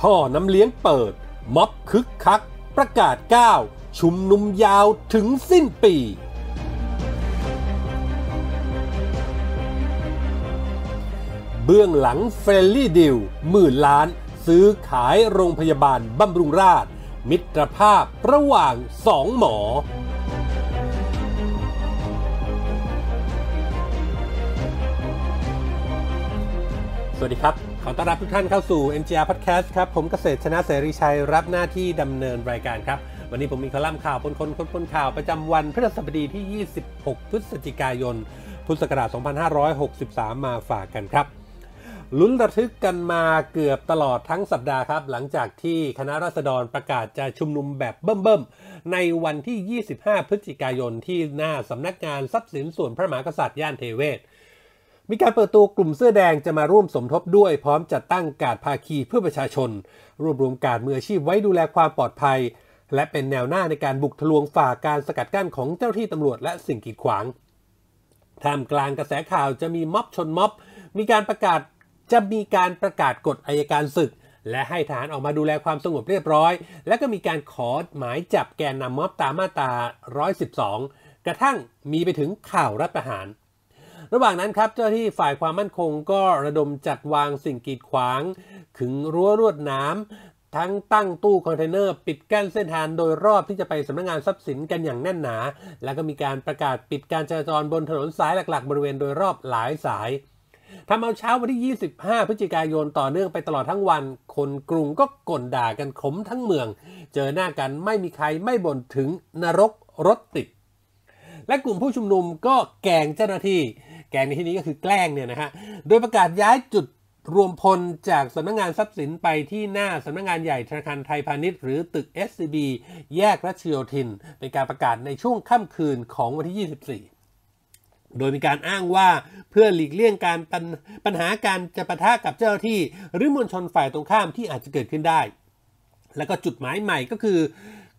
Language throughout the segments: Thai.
ท่อน้ำเลี้ยงเปิด ม็อบคึกคัก ประกาศก้าวชุมนุมยาวถึงสิ้นปี เบื้องหลังเฟรลี่ดิวหมื่นล้าน ซื้อขายโรงพยาบาลบำรุงราช มิตรภาพระหว่างสองหมอ สวัสดีครับขอต้อนรับทุกท่านเข้าสู่ MGR Podcast ครับ ผมเกษตรชนะเสรีชัยรับหน้าที่ดำเนินรายการครับ วันนี้ผมมีคอลัมน์ข่าวปนคนคนคนข่าว ประจำวันพฤหัสบดีที่ 26 พฤศจิกายนพุทธศักราช 2563 มาฝากกันครับ ลุ้นระทึกกันมาเกือบตลอดทั้งสัปดาห์ครับ หลังจากที่คณะราษฎรประกาศจะชุมนุมแบบเบิ่มๆในวันที่ 25 พฤศจิกายนที่หน้าสำนักงานทรัพย์สินส่วนพระมหากษัตริย์ย่านเทเวศมีการเปิดตัวกลุ่มเสื้อแดงจะมาร่วมสมทบด้วยพร้อมจัดตั้งการภาคีเพื่อประชาชน รวบรวมการมืออาชีพไว้ดูแลความปลอดภัยและเป็นแนวหน้าในการบุกทะลวงฝ่าการสกัดกั้นของเจ้าที่ตำรวจและสิ่งกีดขวางท่ามกลางกระแสข่าวจะมีม็อบชนม็อบมีการประกาศจะมีการประกาศกฎอายการศึกและให้ทหารออกมาดูแลความสงบเรียบร้อยและก็มีการขอหมายจับแกนนำม็อบตามมาตรา112 กระทั่งมีไปถึงข่าวรัฐประหารระหว่างนั้นครับ เจ้าที่ฝ่ายความมั่นคงก็ระดมจัดวางสิ่งกีดขวางขึงรั้วรวดน้ำทั้งตั้งตู้คอนเทนเนอร์ ปิดกั้นเส้นทางโดยรอบที่จะไปสำนักงงานทรัพย์สินกันอย่างแน่นหนา แล้วก็มีการประกาศปิดการจราจรบนถนนสายหลักๆ บริเวณโดยรอบหลายสายทำเอาเช้าวันที่ 25 พฤศจิกายนต่อเนื่องไปตลอดทั้งวัน คนกรุงก็ก่นด่ากันขมทั้งเมือง เจอหน้ากันไม่มีใครไม่บ่นถึงนรกรถติดและกลุ่มผู้ชุมนุมก็แกงเจ้าหน้าที่แกงในที่นี้ก็คือแกล้งเนี่ยนะฮะ โดยประกาศย้ายจุดรวมพลจากสำนักงงานทรัพย์สินไปที่หน้าสำนักงงานใหญ่ธนาคารไทยพาณิชย์หรือตึก SCB แยกรัชโยธิน เป็นการประกาศในช่วงค่ำคืนของวันที่ 24 โดยมีการอ้างว่าเพื่อหลีกเลี่ยงการปปัญหาการจะปะทะกับเจ้าที่หรือมวลชนฝ่ายตรงข้ามที่อาจจะเกิดขึ้นได้ แล้วก็จุดหมายใหม่ก็คือ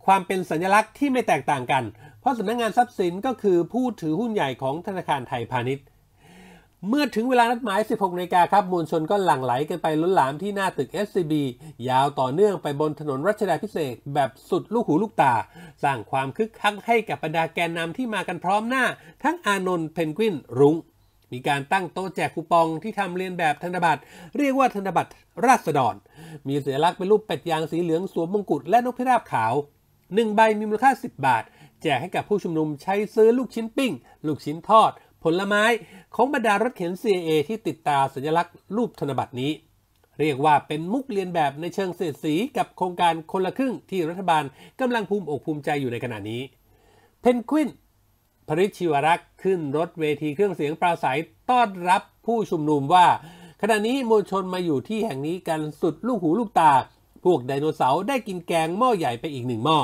ความเป็นสัญลักษณ์ที่ไม่แตกต่างกัน เพราะสำนักงงานทรัพย์สินก็คือผู้ถือหุ้นใหญ่ของธนาคารไทยพาณิชย์เมื่อถึงเวลานัดหมาย 16นาฬิกาครับมวลชนก็หลั่งไหลกันไปล้นหลามที่หน้าตึก SCB ยาวต่อเนื่องไปบนถนนรัชดาพิเศษ แบบสุดลูกหูลูกตา สร้างความคึกคักให้กับบรรดาแกนนำที่มากันพร้อมหน้า ทั้งอานนท์เพนกวินรุง้งมีการตั้งโต๊ะแจกคูปองที่ทำเรียนแบบธนบัตร เรียกว่าธนบัตรราษฎร มีเสียลักษณ์เป็นรูปเป็ดยางสีเหลืองสวมมงกุฎและนกพิราบขาวหนึ่งใบมีมูลค่า10 บาท แจกให้กับผู้ชุมนุมใช้ซื้อลูกชิ้นปิ้ง ลูกชิ้นทอดผลไม้ของบรรดารถเข็น CAA ที่ติดตาสัญลักษณ์รูปธนบัตรนี้ เรียกว่าเป็นมุกเรียนแบบในเชิงเสรษสีกับโครงการคนละครึ่งที่รัฐบาลกำลังภูมิอกภูมิใจอยู่ในขณะนี้เพนกวินพริชิวรักษ์ขึ้นรถเวทีเครื่องเสียงปราศัยต้อนรับผู้ชุมนุมว่า ขณะนี้มวลชนมาอยู่ที่แห่งนี้กันสุดลูกหูลูกตาพวกไดโนเสาร์ได้กินแกงหม้อใหญ่ไปอีกหนึ่งหม้อ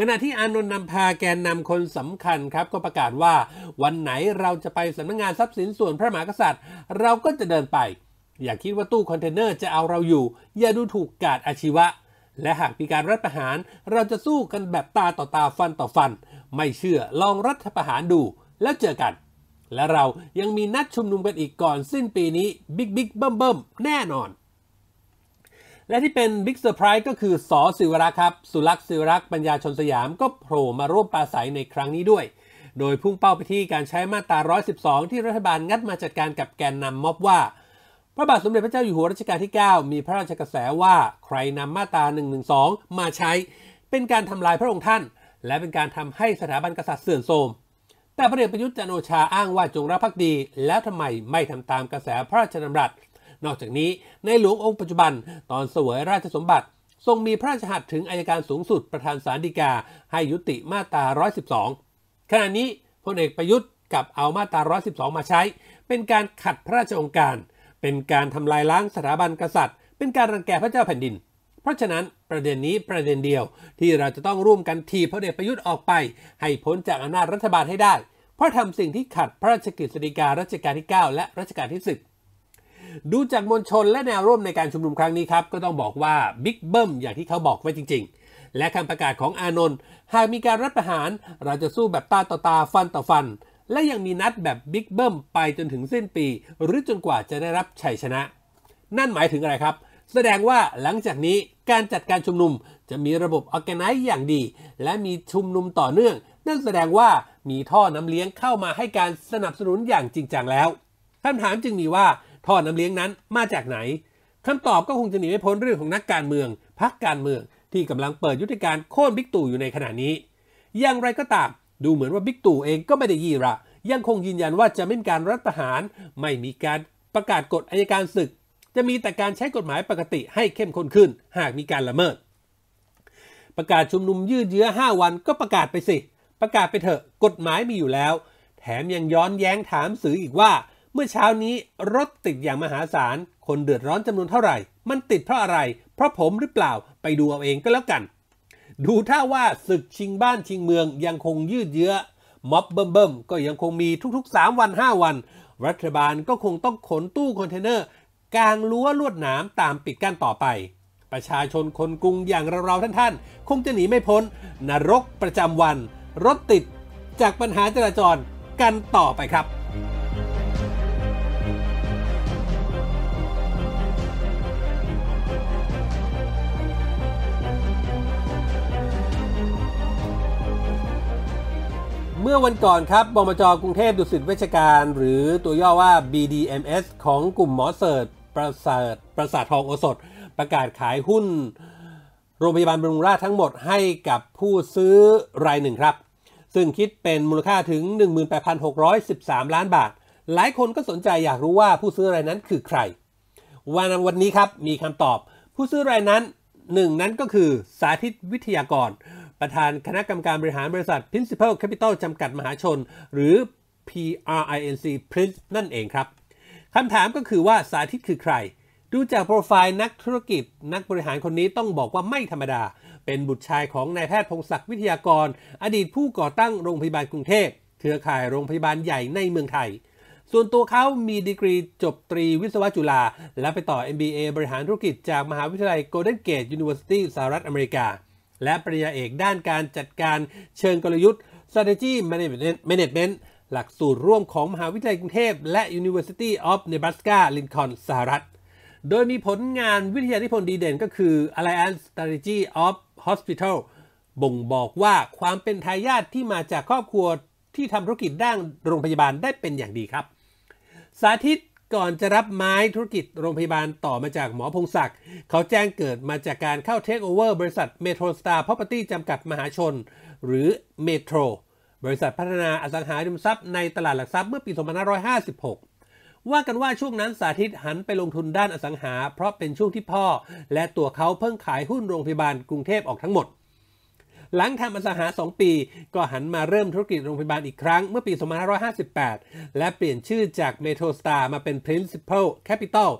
ขณะที่อานนท์นำพาแกนนำคนสำคัญครับก็ประกาศว่า วันไหนเราจะไปสำนักงงานทรัพย์สินส่วนพระมหากษัตริย์ เราก็จะเดินไป อย่าคิดว่า ตู้คอนเทนเนอร์จะเอาเราอยู่อย่าดูถูกกาดอาชีวะ และหากมีการรัฐประหารเราจะสู้กันแบบตาต่อตาฟันต่อฟัน ไม่เชื่อลองรัฐประหารดูแล้วเจอ กัน และเรายังมีนัดชุมนุมกันอีกก่อนสิ้นปีนี้บิ๊กบิ๊กเบิ้มเบิ้มแน่นอนและที่เป็นบิ๊กเซอร์ไพรส์ก็คือสอสิวรักษ์ครับ สุรักษ์สิวรักษ์ ปัญญาชนสยามก็โผล่มาร่วมปราศัยในครั้งนี้ด้วย โดยพุ่งเป้าไปที่การใช้มาตรา 112 ที่รัฐบาลงัดมาจัดการกับแกนนำม็อบว่า พระบาทสมเด็จพระเจ้าอยู่หัวรัชกาลที่ 9 มีพระราชกระแสว่าใครนำมาตรา 112 มาใช้ เป็นการทำลายพระองค์ท่าน และเป็นการทำให้สถาบันกษัตริย์เสื่อมโทรม แต่พระเดชประยุทธ์จันโอชาอ้างว่าจงรักภักดี แล้วทำไมไม่ทำตามกระแสพระราชดำรัสนอกจากนี้ในหลวงองค์ปัจจุบัน ตอนเสวยราชสมบัติ ทรงมีพระราชหัตถ์ถึงอายการสูงสุดประธานสารดีกาให้ยุติมาตรา112ขณะนี้พลเอกประยุทธ์กับเอามาตรา112 มาใช้ เป็นการขัดพระราชองค์การ เป็นการทำลายล้างสถาบันกษัตริย์ เป็นการรังแกพระเจ้าแผ่นดิน เพราะฉะนั้นประเด็นนี้ประเด็นเดียว ที่เราจะต้องร่วมกันทีพลเอกประยุทธ์ออกไป ให้พ้นจากอำนาจรัฐบาลให้ได้ เพราะทำสิ่งที่ขัดพระราชกิจสีการัชกาลที่ 9 และรัชกาลที่ 10ดูจากมวลชนและแนวร่วมในการชุมนุมครั้งนี้ครับ ก็ต้องบอกว่าบิ๊กเบิ้มอย่างที่เขาบอกไว้จริง ๆ และคำประกาศของอานนท์หากมีการรัฐประหารเราจะสู้แบบตาต่อตาฟันต่อฟัน และยังมีนัดแบบบิ๊กเบิ้มไปจนถึงสิ้นปี หรือจนกว่าจะได้รับชัยชนะ นั่นหมายถึงอะไรครับ แสดงว่าหลังจากนี้การจัดการชุมนุมจะมีระบบออแกไนซ์อย่างดี และมีชุมนุมต่อเนื่องนั่นแสดงว่ามีท่อน้ำเลี้ยงเข้ามาให้การสนับสนุนอย่างจริงจังแล้วคำถามจึงมีว่าท่อน้ำเลี้ยงนั้นมาจากไหนคำตอบก็คงจะหนีไม่พ้นเรื่องของนักการเมืองพรรคการเมืองที่กำลังเปิดยุทธการโค่นบิ๊กตู่อยู่ในขณะนี้ อย่างไรก็ตามดูเหมือนว่าบิ๊กตู่เองก็ไม่ได้ยี่ระยังคงยืนยันว่าจะไม่มีการรัฐประหารไม่มีการประกาศกฎอายการศึก จะมีแต่การใช้กฎหมายปกติให้เข้มข้นขึ้นหากมีการละเมิด ประกาศชุมนุมยืดเยื้อ5วันก็ประกาศไปสิประกาศไปเถอะกฎหมายมีอยู่แล้ว แถมยังย้อนแย้งถามสื่ออีกว่ามื่อเช้านี้รถติดอย่างมหาศาล คนเดือดร้อนจำนวนเท่าไหร่มันติดเพราะอะไร เพราะผมหรือเปล่า ไปดูเอาเองก็แล้วกัน ดูถ้าว่าศึกชิงบ้านชิงเมือง ยังคงยืดเยื้อม็อบเบิ่มมก็ยังคงมีทุกๆ 3 วัน 5 วัน รัฐบาลก็คงต้องขนตู้คอนเทนเนอร์กางรั้วลวดหนามตามปิดกั้นต่อไป ประชาชนคนกรุงอย่างเราๆ ท่านๆ คงจะหนีไม่พ้น นรกประจำวัน รถติดจากปัญหาจราจรกันต่อไปครับมื่อวันก่อนครับ บมจ กรุงเทพดุสิตเวชการ หรือตัวย่อว่า BDMS ของกลุ่มหมอเสิร์ตประสาทประสาททองโอสถ ประกาศขายหุ้นโรงพยาบาลบำรุงราษทั้งหมดให้กับผู้ซื้อรายหนึ่งครับ ซึ่งคิดเป็นมูลค่าถึง 18,613 ล้านบาท หลายคนก็สนใจอยากรู้ว่าผู้ซื้อรายนั้นคือใคร วันวันนี้ครับมีคำตอบ ผู้ซื้อรายนั้นหนึ่งนั้นก็คือสาธิตวิทยากรประธานคณะกรรมการบริหารบริษัท Principal Capital จำกัดมหาชน หรือ PRINC Prince นั่นเองครับ คำถามก็คือว่าสาธิตคือใคร ดูจากโปรไฟล์นักธุรกิจ นักบริหารคนนี้ต้องบอกว่าไม่ธรรมดา เป็นบุตรชายของนายแพทย์พงศักดิ์วิทยากร อดีตผู้ก่อตั้งโรงพยาบาลกรุงเทพเครือข่ายโรงพยาบาลใหญ่ในเมืองไทยส่วนตัวเขามีดีกรีจบตรีวิศวะจุฬาและไปต่อ MBA บริหารธุรกิจ จากมหาวิทยาลัย Golden Gate University สหรัฐอเมริกาและปริญญาเอกด้านการจัดการเชิงกลยุทธ์ strategy management หลักสูตรร่วมของมหาวิทยาลัยกรุงเทพและ University of Nebraska Lincoln สหรัฐ โดยมีผลงานวิทยานิพนธ์ดีเด่นก็คือ Alliance Strategy of Hospital บ่งบอกว่าความเป็นทายาทที่มาจากครอบครัวที่ทำธุรกิจด้านโรงพยาบาลได้เป็นอย่างดีครับ สาธิตก่อนจะรับไม้ธุรกิจโรงพยาบาลต่อมาจากหมอพงศักดิ์เขาแจ้งเกิดมาจากการเข้าเทคโอเวอร์บริษัทเมโทรสตาร์พ r อร์ตี้จำกัดมหาชน หรือเมโทร บริษัทพัฒนาอสังหาริมทรัพย์ในตลาดหลักทรัพย์เมื่อปี2556 ว่ากันว่าช่วงนั้นสาธิตหันไปลงทุนด้านอสังหาเพราะเป็นช่วงที่พ่อ และตัวเขาเพิ่งขายหุ้นโรงพยาบาลกรุงเทพออกทั้งหมดหลังทำอสังหา 2 ปี ก็หันมาเริ่มธุรกิจโรงพยาบาลอีกครั้งเมื่อปี2558 และเปลี่ยนชื่อจากมโทรสตาร์มาเป็น Principal Capital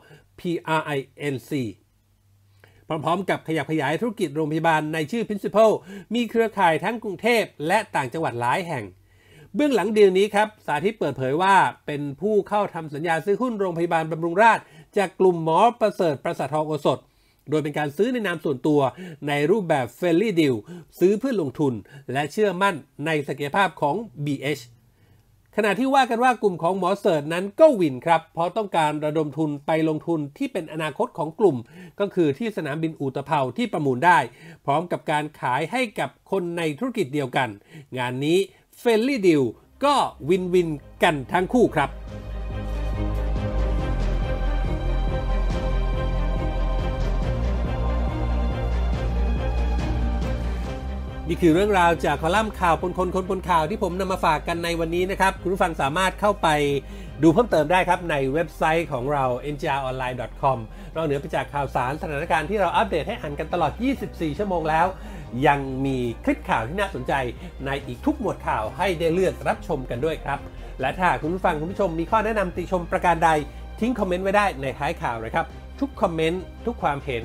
PRINC พร้อมๆกับขยับขยายธุรกิจโรงพยาบาลในชื่อ Principal มีเครือข่ายทั้งกรุงเทพ และต่างจังหวัดหลายแห่ง เบื้องหลังเดีอนี้ครับ สาธิตเปิดเผยว่าเป็นผู้เข้าทำสัญญาซื้อหุ้นโรงพยาบาลบำรุงราษฎร์จากกลุ่มหมอประเสริฐประสาททองโอสถโดยเป็นการซื้อในนามส่วนตัวในรูปแบบเฟลลี่ดิวซื้อเพื่อลงทุนและเชื่อมั่นในศักยภาพของ BH ขณะที่ว่ากันว่ากลุ่มของหมอเสิร์ตนั้นก็วินครับ เพราะต้องการระดมทุนไปลงทุนที่เป็นอนาคตของกลุ่ม ก็คือที่สนามบินอุตภเปาที่ประมูลได้ พร้อมกับการขายให้กับคนในธุรกิจเดียวกัน งานนี้เฟลลี่ดิวก็วินวินกันทั้งคู่ครับนี่คือเรื่องราวจากคอลัมน์ข่าวคนคนคนคนข่าวที่ผมนำมาฝากกันในวันนี้นะครับ คุณผู้ฟังสามารถเข้าไปดูเพิ่มเติมได้ครับ ในเว็บไซต์ของเรา ngronline.com เราเหนือไปจากข่าวสารสถานการณ์ที่เราอัปเดตให้อ่านกันตลอด 24 ชั่วโมงแล้ว ยังมีคลิปข่าวที่น่าสนใจในอีกทุกหมวดข่าวให้ได้เลือกรับชมกันด้วยครับและถ้าคุณผู้ฟังคุณผู้ชมมีข้อแนะนำติชมประการใดทิ้งคอมเมนต์ไว้ได้ในท้ายข่าวเลยครับทุกคอมเมนต์ทุกความเห็น